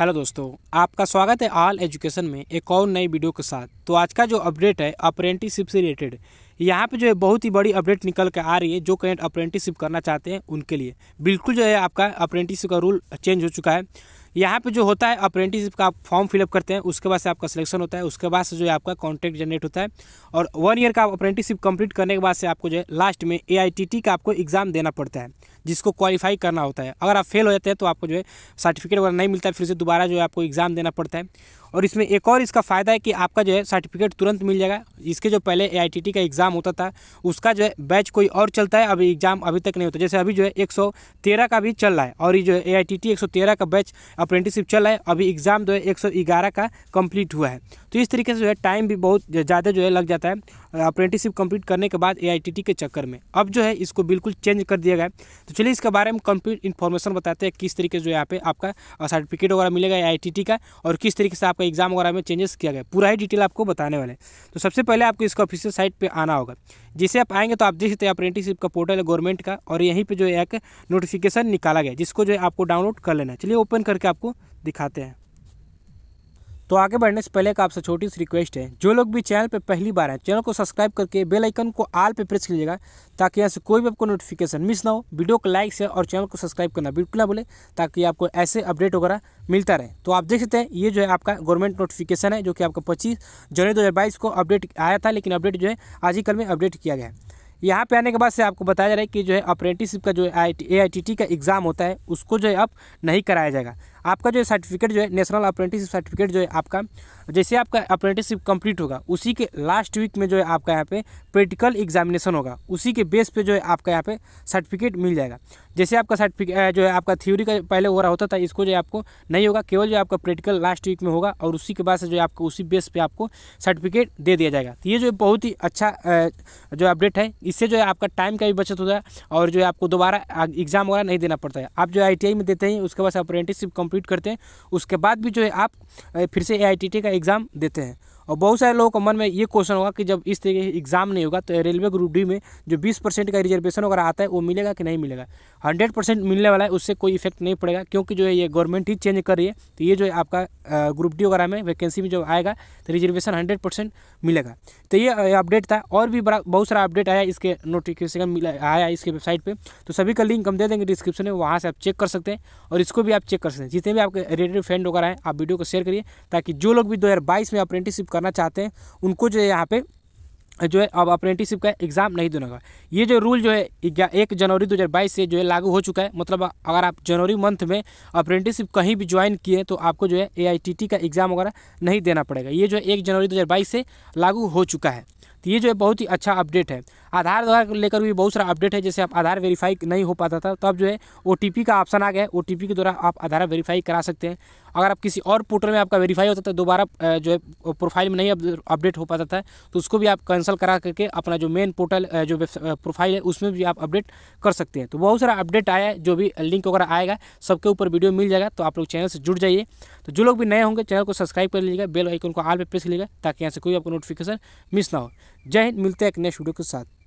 hello दोस्तों आपका स्वागत है आल एजुकेशन में एक और नई वीडियो के साथ तो आज का जो अपडेट है अप्रेंटिसिप से रिलेटेड यहाँ पे जो है बहुत ही बड़ी अपडेट निकल के आ रही है जो कैंडिडेट अप्रेंटिसिप करना चाहते हैं उनके लिए बिल्कुल जो है आपका अप्रेंटिसिप का रूल चेंज हो चुका है यहाँ पे जो होता है अप्रेंटिसिप का आप फॉर्म फिलअप करते हैं उसके बाद से आपका सिलेक्शन होता है उसके बाद से जो है आपका कॉन्ट्रैक्ट जनरेट होता है और वन ईयर का आप अप्रेंटिसिप कंप्लीट करने के बाद से आपको जो है लास्ट में ए का आपको एग्ज़ाम देना पड़ता है जिसको क्वालिफाई करना होता है अगर आप फेल हो जाते हैं तो आपको जो है सर्टिफिकेट वगैरह नहीं मिलता है फिर से दोबारा जो है आपको एग्ज़ाम देना पड़ता है और इसमें एक और इसका फ़ायदा है कि आपका जो है सर्टिफिकेट तुरंत मिल जाएगा इसके जो पहले ए का एग्ज़ाम होता था उसका जो है बैच कोई और चलता है अभी एग्ज़ाम अभी तक नहीं होता जैसे अभी जो है एक का भी चल रहा है और ये जो है ए आई टी का बैच अप्रेंटिसशिप चल रहा है अभी एग्ज़ाम जो है एक का कंप्लीट हुआ है तो इस तरीके से जो है टाइम भी बहुत ज़्यादा जो है लग जाता है अप्रेंटिसिप कंप्लीट करने के बाद ए के चक्कर में अब जो है इसको बिल्कुल चेंज कर दिया गया तो चलिए इसके बारे में कंप्लीट इन्फॉर्मेशन बताते हैं किस तरीके जो यहाँ पे आपका सर्टिफिकेट वगैरह मिलेगा ए का और किस तरीके से आपका एग्जाम वगैरह में चेंजेस किया गया पूरा ही डिटेल आपको बताने वाले तो सबसे पहले आपको इसका ऑफिशियल साइट पर आना होगा जिसे आप आएंगे तो आप देख सकते हैं अप्रेंटिसिप का पोर्टल है गवर्नमेंट का और यहीं पर जो है एक नोटिफिकेशन निकाला गया जिसको जो है आपको डाउनलोड कर लेना है चलिए ओपन करके आपको दिखाते हैं तो आगे बढ़ने से पहले एक आपसे छोटी सी रिक्वेस्ट है जो लोग भी चैनल पर पहली बार हैं चैनल को सब्सक्राइब करके बेल आइकन को आल पे प्रेस कीजिएगा ताकि यहाँ से कोई भी आपको नोटिफिकेशन मिस ना हो वीडियो को लाइक शेयर और चैनल को सब्सक्राइब करना बिल्कुल ना बोले ताकि आपको ऐसे अपडेट वगैरह मिलता रहे तो आप देख सकते हैं ये जो है आपका गवर्नमेंट नोटिफिकेशन है जो कि आपका पच्चीस जनवरी दो को अपडेट आया था लेकिन अपडेट जो है आज ही कल में अपडेट किया गया है यहाँ पे आने के बाद से आपको बताया जा रहा है कि जो है अप्रेंटिसशिप का जो ए आई टी टी का एग्ज़ाम होता है उसको जो है अब नहीं कराया जाएगा आपका जो सर्टिफिकेट जो है नेशनल अप्रेंटिसशिप सर्टिफिकेट जो है आपका जैसे आपका अप्रेंटिसशिप कंप्लीट होगा उसी के लास्ट वीक में जो है आपका यहाँ पे प्रैक्टिकल एग्जामिनेशन होगा उसी के बेस पे जो है आपका यहाँ पे सर्टिफिकेट मिल जाएगा जैसे आपका सर्टिफिकेट जो है आपका थ्योरी का पहले हो रहा होता था इसको जो है आपको नहीं होगा केवल जो आपका प्रैक्टिकल लास्ट वीक में होगा और उसी के बाद से जो है आपको उसी बेस पर आपको सर्टिफिकेट दे दिया जाएगा तो ये जो बहुत ही अच्छा जो अपडेट है इससे जो है आपका टाइम का भी बचत होता है और जो है आपको दोबारा एग्ज़ाम वगैरह नहीं देना पड़ता है आप जो आई में देते हैं उसके बाद अप्रेंटिसशिप कंप्लीट करते हैं उसके बाद भी जो है आप फिर से ए का एग्ज़ाम देते हैं और बहुत सारे लोगों को मन में ये क्वेश्चन होगा कि जब इस तरीके एग्जाम नहीं होगा तो रेलवे ग्रुप डी में जो बीस परसेंट का रिजर्वेशन वगैरह आता है वो मिलेगा कि नहीं मिलेगा हंड्रेड परसेंट मिलने वाला है उससे कोई इफेक्ट नहीं पड़ेगा क्योंकि जो है ये गवर्नमेंट ही चेंज कर रही है तो ये जो है आपका ग्रुप डी वगैरह में वैकेंसी में जब आएगा तो रिजर्वेशन हंड्रेड मिलेगा तो ये अपडेट था और भी बड़ा बहुत सारा अपडेट आया इसके नोटिफिकेशन मिला आया इसके वेबसाइट पर तो सभी का लिंक हम दे देंगे डिस्क्रिप्शन में वहाँ से आप चेक कर सकते हैं और इसको भी आप चेक कर सकते हैं जितने भी आपके रिलेटिव फ्रेंड वगैरह हैं आप वीडियो को शेयर करिए ताकि जो लोग भी दो में अप्रेंटिसिप करना चाहते हैं उनको जो है यहाँ पे जो है अब अप्रेंटिसशिप का एग्ज़ाम नहीं देना होगा ये जो रूल जो है एक जनवरी 2022 से जो है लागू हो चुका है मतलब अगर आप जनवरी मंथ में अप्रेंटिसशिप कहीं भी ज्वाइन किए तो आपको जो है ए का एग्ज़ाम वगैरह नहीं देना पड़ेगा ये जो है एक जनवरी 2022 से लागू हो चुका है तो ये जो है बहुत ही अच्छा अपडेट है आधार द्वारा लेकर भी बहुत सारा अपडेट है जैसे आप आधार वेरीफाई नहीं हो पाता था तो अब जो है ओ का ऑप्शन आ गया है ओ के द्वारा आप आधार वेरीफाई करा सकते हैं अगर आप किसी और पोर्टल में आपका वेरीफाई होता था दोबारा जो है प्रोफाइल में नहीं अपडेट हो पाता था तो उसको भी आप कैंसिल करा करके अपना जो मेन पोर्टल जो प्रोफाइल है उसमें भी आप अपडेट कर सकते हैं तो बहुत सारा अपडेट आया है जो भी लिंक वगैरह आएगा सबके ऊपर वीडियो मिल जाएगा तो आप लोग चैनल से जुड़ जाइए तो जो लोग भी नए होंगे चैनल को सब्सक्राइब कर लीजिएगा बेल आइकन को आल पर प्रेस लीजिएगा ताकि यहाँ से कोई आपको नोटिफिकेशन मिस ना हो जय हिंद मिलते हैं एक नेक्स्ट वीडियो के साथ